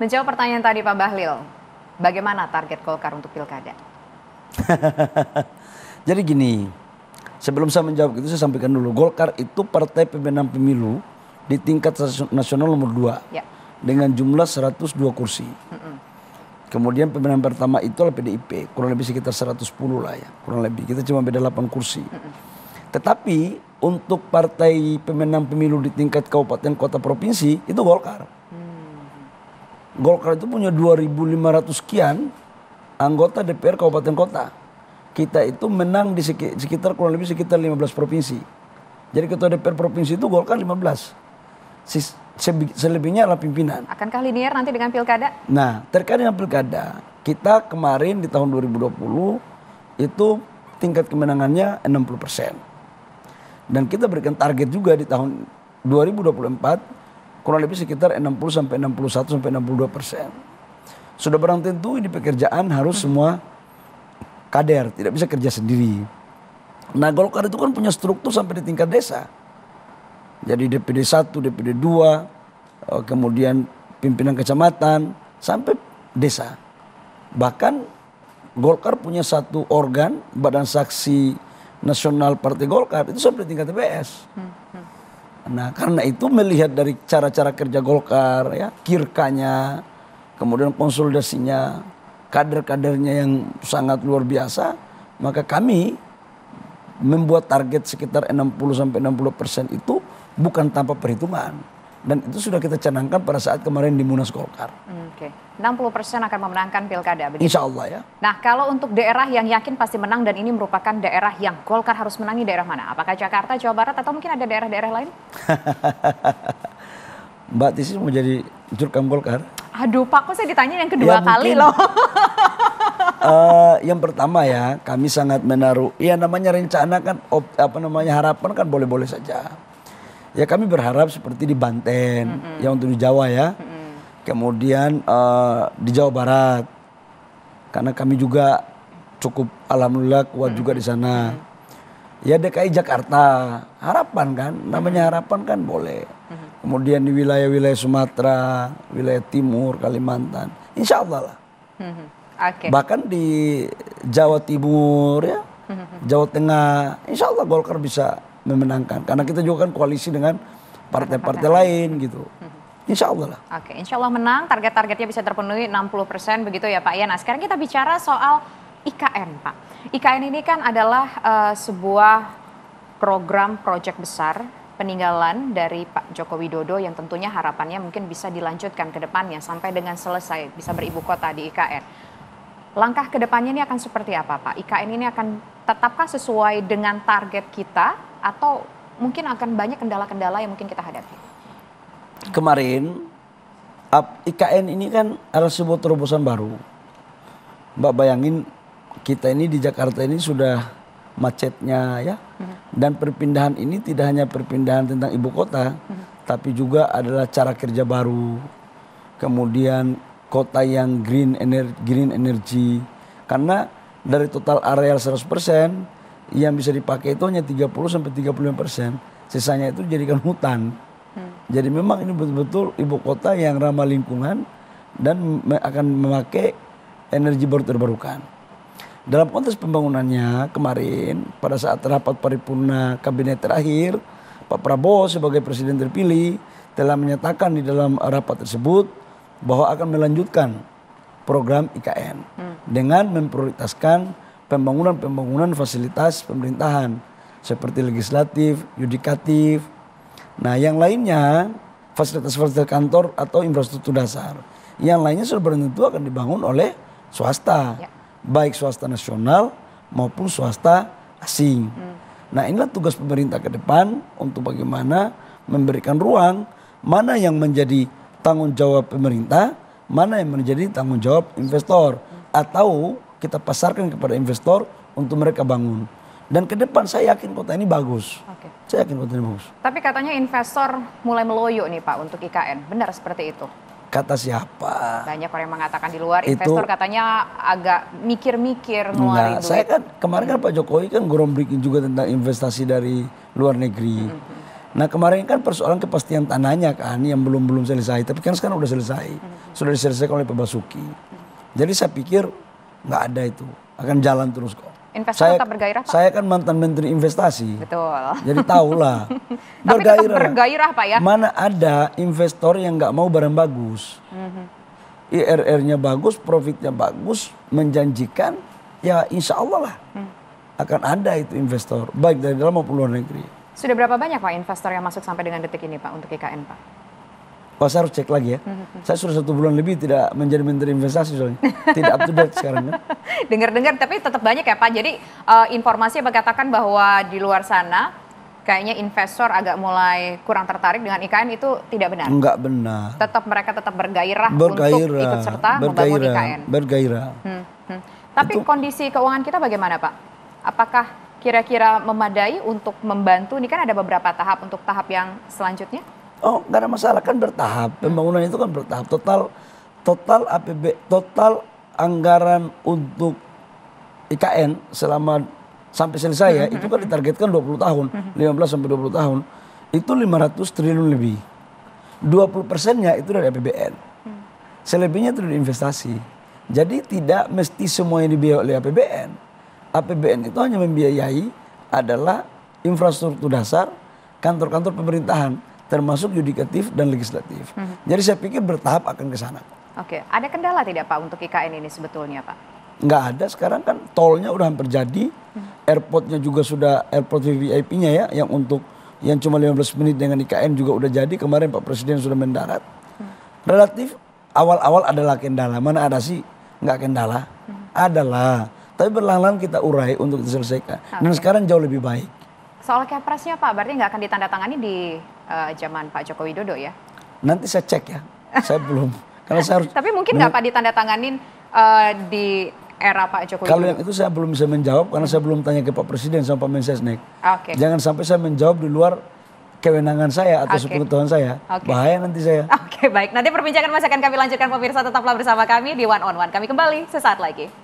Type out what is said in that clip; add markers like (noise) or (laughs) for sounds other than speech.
Menjawab pertanyaan tadi Pak Bahlil, bagaimana target Golkar untuk pilkada? (laughs) Jadi gini, sebelum saya menjawab itu saya sampaikan dulu, Golkar itu partai pemenang pemilu di tingkat nasional nomor 2 ya. dengan jumlah 102 kursi. Mm -mm. Kemudian pemenang pertama itu adalah PDIP, kurang lebih sekitar 110 lah ya, kurang lebih. Kita cuma beda 8 kursi. Mm -mm. Tetapi untuk partai pemenang pemilu di tingkat kabupaten kota provinsi itu Golkar. Golkar itu punya 2.500 sekian anggota DPR kabupaten kota. Kita itu menang di sekitar kurang lebih sekitar 15 provinsi. Jadi ketua DPR provinsi itu Golkar 15. Selebihnya adalah pimpinan. Akankah linier nanti dengan pilkada? Nah, terkait dengan pilkada, kita kemarin di tahun 2020 itu tingkat kemenangannya 60 persen. Dan kita berikan target juga di tahun 2024 kurang lebih sekitar 60 sampai 61 sampai 62 persen. Sudah barang tentu ini pekerjaan harus semua kader, tidak bisa kerja sendiri. Nah Golkar itu kan punya struktur sampai di tingkat desa. Jadi DPD 1, DPD 2, kemudian pimpinan kecamatan, sampai desa. Bahkan Golkar punya satu organ, Badan Saksi Nasional Partai Golkar, itu sampai di tingkat TPS. Hmm. hmm. Nah, karena itu melihat dari cara-cara kerja Golkar ya, kirkanya, kemudian konsolidasinya, kader-kadernya yang sangat luar biasa, maka kami membuat target sekitar 60 sampai 60 persen itu bukan tanpa perhitungan. Dan itu sudah kita canangkan pada saat kemarin di Munas Golkar. Oke. Okay. 60 persen akan memenangkan pilkada. Begitu? Insya Allah ya. Nah kalau untuk daerah yang yakin pasti menang dan ini merupakan daerah yang Golkar harus menangi daerah mana? Apakah Jakarta, Jawa Barat atau mungkin ada daerah-daerah lain? (laughs) Mbak Tisi mau jadi jurkam Golkar? Aduh Pak, kok saya ditanya yang kedua ya, kali loh. uh, (laughs) yang pertama ya, kami sangat menaruh. Ya namanya rencana kan, op, apa namanya harapan kan boleh-boleh saja. Ya kami berharap seperti di Banten, mm -hmm. ya untuk di Jawa ya. Mm -hmm. Kemudian uh, di Jawa Barat, karena kami juga cukup alhamdulillah kuat mm -hmm. juga di sana. Ya DKI Jakarta, harapan kan, namanya harapan kan boleh. Mm -hmm. Kemudian di wilayah-wilayah Sumatera, wilayah Timur, Kalimantan, insya Allah lah. Mm -hmm. okay. Bahkan di Jawa Timur ya, Jawa Tengah, insya Allah Golkar bisa memenangkan. Karena kita juga kan koalisi dengan partai-partai lain gitu. Hmm. Insya Allah lah. Oke, insya Allah menang. Target-targetnya bisa terpenuhi 60 persen begitu ya Pak. Yana. sekarang kita bicara soal IKN Pak. IKN ini kan adalah uh, sebuah program proyek besar peninggalan dari Pak Joko Widodo yang tentunya harapannya mungkin bisa dilanjutkan ke depannya sampai dengan selesai bisa beribu kota di IKN. Langkah ke depannya ini akan seperti apa Pak? IKN ini akan tetapkah sesuai dengan target kita atau mungkin akan banyak kendala-kendala yang mungkin kita hadapi? Kemarin IKN ini kan adalah sebuah terobosan baru. Mbak bayangin kita ini di Jakarta ini sudah macetnya ya. Hmm. Dan perpindahan ini tidak hanya perpindahan tentang ibu kota, hmm. tapi juga adalah cara kerja baru. Kemudian kota yang green energy, green energy. Karena dari total areal 100%, yang bisa dipakai itu hanya 30 sampai 35 persen. Sisanya itu jadikan hutan. Hmm. Jadi memang ini betul-betul ibu kota yang ramah lingkungan dan akan memakai energi baru terbarukan. Dalam konteks pembangunannya kemarin pada saat rapat paripurna kabinet terakhir, Pak Prabowo sebagai presiden terpilih telah menyatakan di dalam rapat tersebut bahwa akan melanjutkan program IKN hmm. dengan memprioritaskan pembangunan-pembangunan fasilitas pemerintahan seperti legislatif, yudikatif. Nah, yang lainnya fasilitas-fasilitas kantor atau infrastruktur dasar. Yang lainnya sudah tentu akan dibangun oleh swasta, ya. baik swasta nasional maupun swasta asing. Hmm. Nah, inilah tugas pemerintah ke depan untuk bagaimana memberikan ruang mana yang menjadi tanggung jawab pemerintah, mana yang menjadi tanggung jawab investor atau kita pasarkan kepada investor untuk mereka bangun. Dan ke depan saya yakin kota ini bagus. Oke. Saya yakin kota ini bagus. Tapi katanya investor mulai meloyo nih Pak untuk IKN. Benar seperti itu? Kata siapa? Banyak orang yang mengatakan di luar itu, investor katanya agak mikir-mikir nah Saya kan kemarin kan Pak Jokowi kan groundbreaking juga tentang investasi dari luar negeri. Mm -hmm. Nah kemarin kan persoalan kepastian tanahnya kan yang belum belum selesai, tapi kan sekarang sudah selesai, mm-hmm. sudah diselesaikan oleh Pak Basuki. Jadi saya pikir nggak ada itu akan jalan terus kok. Investor saya, tetap bergairah Pak? Saya kan mantan menteri investasi. Betul. Jadi tahulah. (laughs) bergairah. Tetap bergairah Pak ya. Mana ada investor yang nggak mau barang bagus. Mm-hmm. IRR-nya bagus, profitnya bagus, menjanjikan, ya insya Allah lah. Mm. Akan ada itu investor, baik dari dalam maupun luar negeri. Sudah berapa banyak Pak investor yang masuk sampai dengan detik ini Pak untuk IKN Pak? Oh harus cek lagi ya. Mm-hmm. Saya sudah satu bulan lebih tidak menjadi menteri investasi soalnya. (laughs) Tidak up to date sekarang Ya. Dengar-dengar tapi tetap banyak ya Pak. Jadi uh, informasi yang mengatakan bahwa di luar sana kayaknya investor agak mulai kurang tertarik dengan IKN itu tidak benar. Enggak benar. Tetap mereka tetap bergairah, bergairah untuk ikut serta bergairah, membangun IKN. Bergairah. Hmm, hmm. Tapi itu, kondisi keuangan kita bagaimana Pak? Apakah kira-kira memadai untuk membantu? Ini kan ada beberapa tahap untuk tahap yang selanjutnya. Oh, nggak ada masalah kan bertahap. Pembangunan itu kan bertahap. Total total APB total anggaran untuk IKN selama sampai selesai ya, mm-hmm. itu kan ditargetkan 20 tahun, 15 mm-hmm. sampai 20 tahun. Itu 500 triliun lebih. 20 persennya itu dari APBN. Mm. Selebihnya itu dari investasi. Jadi tidak mesti semuanya dibiayai oleh APBN. APBN itu hanya membiayai adalah infrastruktur dasar kantor-kantor pemerintahan termasuk yudikatif dan legislatif. Hmm. Jadi saya pikir bertahap akan ke sana. Oke, ada kendala tidak Pak untuk IKN ini sebetulnya Pak? Enggak ada, sekarang kan tolnya udah hampir jadi, hmm. airportnya juga sudah airport VIP-nya ya, yang untuk yang cuma 15 menit dengan IKN juga udah jadi, kemarin Pak Presiden sudah mendarat. Hmm. Relatif awal-awal adalah kendala, mana ada sih enggak kendala? Hmm. Adalah, tapi berlalang kita urai untuk diselesaikan. Okay. Dan sekarang jauh lebih baik. Soal capresnya Pak, berarti nggak akan ditandatangani di uh, zaman Pak Joko Widodo ya? Nanti saya cek ya. Saya (laughs) belum. Karena saya harus. Tapi mungkin nggak Pak ditandatanganin uh, di era Pak Jokowi? Kalau yang itu saya belum bisa menjawab karena saya belum tanya ke Pak Presiden sama Pak Mensesnek. Okay. Jangan sampai saya menjawab di luar kewenangan saya atau okay. sepengetahuan saya. Okay. Bahaya nanti saya. Oke, okay, baik. Nanti perbincangan masih akan kami lanjutkan pemirsa tetaplah bersama kami di One on One. Kami kembali sesaat lagi.